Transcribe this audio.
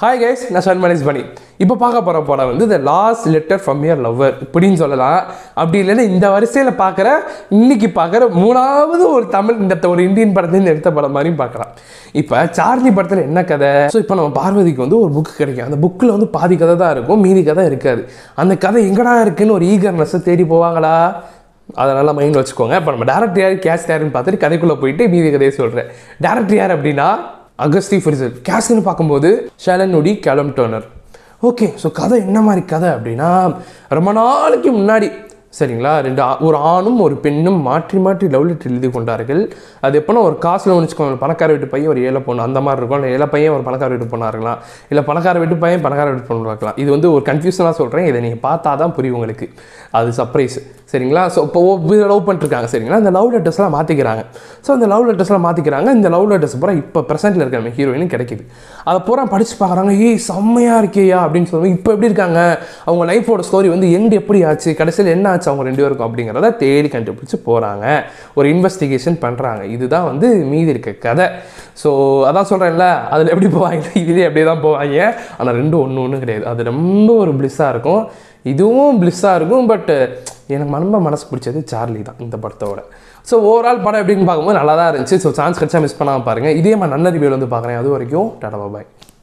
hi guys நான் சன்மனேஷ் பண்ணி இப்போ பார்க்க போகிற படம் வந்து the last letter from your lover இப்படின்னு சொல்லலாம் அப்படி இல்லைன்னா இந்த வரிசையில் பார்க்குற இன்னைக்கு பார்க்குற மூணாவது ஒரு தமிழ் இந்த ஒரு இந்தியன் படத்துலேருந்து எடுத்த படம் மாதிரியும் பார்க்கலாம் இப்போ சார்ஜி படத்தில் என்ன கதை ஸோ இப்போ நம்ம பார்வதிக்கு வந்து ஒரு புக்கு கிடைக்கும் அந்த புக்கில் வந்து பாதி கதை தான் இருக்கும் மீதி கதை இருக்காது அந்த கதை எங்கடா இருக்குன்னு ஒரு ஈகர்னஸை தேடி போவாங்களா அதை நல்லா மைண்டில் வச்சுக்கோங்க இப்போ நம்ம டேரக்டர் யார் கேஸ் யாருன்னு பார்த்துட்டு கதைக்குள்ளே போயிட்டு மீதி கதையை சொல்கிறேன் டேரக்டர் யார் அப்படின்னா அகஸ்தி ஃப்ரிசல் கேஸ்ட்னு பார்க்கும்போது Shailene Callum Turner okay so கதை என்ன மாதிரி கதை அப்படின்னா ரொம்ப நாளைக்கு முன்னாடி சரிங்களா ரெண்டு ஒரு ஆணும் ஒரு பெண்ணும் மாற்றி மாற்றி லவ் லெட்டர் எழுதி கொண்டார்கள் அது எப்போனா ஒரு காசில் வச்சுக்கோங்க பணக்கார வீட்டு பையன் ஒரு ஏழை பொண்ணு அந்த மாதிரி இருக்கும் ஏழை பையன் ஒரு பணக்கார வீட்டு பொண்ணாக இருக்கலாம் இல்லை பணக்கார வீட்டு பையன் பணக்கார வீட்டு பொண்ணு இருக்கலாம் இது வந்து ஒரு கன்ஃபியூஷனாக சொல்கிறேன் இதை நீங்கள் பார்த்தா தான் புரியும் உங்களுக்கு அது சர்ப்ரைஸ் சரிங்களா ஸோ இப்போ லவ் பண்ணிட்டுருக்காங்க சரிங்களா இந்த லவ் லெட்டர்ஸ்லாம் மாற்றிக்கிறாங்க ஸோ அந்த லவ் லெட்டர்ஸ்லாம் மாற்றிக்கிறாங்க இந்த லவ் லெட்டர்ஸ் பூரா இப்போ ப்ரெசென்ட்டில் இருக்கிற நம்ம ஹீரோயினும் கிடைக்குது அதை பூரா படித்து பார்க்குறாங்க ஏய் செம்மையாக இருக்கேயா அப்படின்னு சொல்லுவாங்க இப்போ எப்படி இருக்காங்க அவங்க லைஃபோட ஸ்டோரி வந்து எண்டு எப்படி ஆச்சு கடைசியில் என்ன மேட்ச் அவங்க ரெண்டு பேருக்கும் அப்படிங்கிறத தேடி கண்டுபிடிச்சி போகிறாங்க ஒரு இன்வெஸ்டிகேஷன் பண்ணுறாங்க இதுதான் வந்து மீதி இருக்க கதை ஸோ அதான் சொல்கிறேன்ல அதில் எப்படி போவாங்க இதுலேயே அப்படியே தான் போவாங்க ஆனால் ரெண்டும் ஒன்று ஒன்றும் கிடையாது அது ரொம்ப ஒரு ப்ளிஸ்ஸாக இருக்கும் இதுவும் ப்ளிஸ்ஸாக இருக்கும் பட் எனக்கு மனம்ப மனசு பிடிச்சது சார்லி தான் இந்த படத்தோட ஸோ ஓவரால் படம் எப்படின்னு பார்க்கும்போது நல்லா தான் இருந்துச்சு ஸோ சான்ஸ் கிடச்சா மிஸ் பண்ணாமல் பாருங்கள் இதே மாதிரி நல்ல ரிவியூவில் வந்து பார்க்குறேன் அது வரைக்கும் டாடா பாய்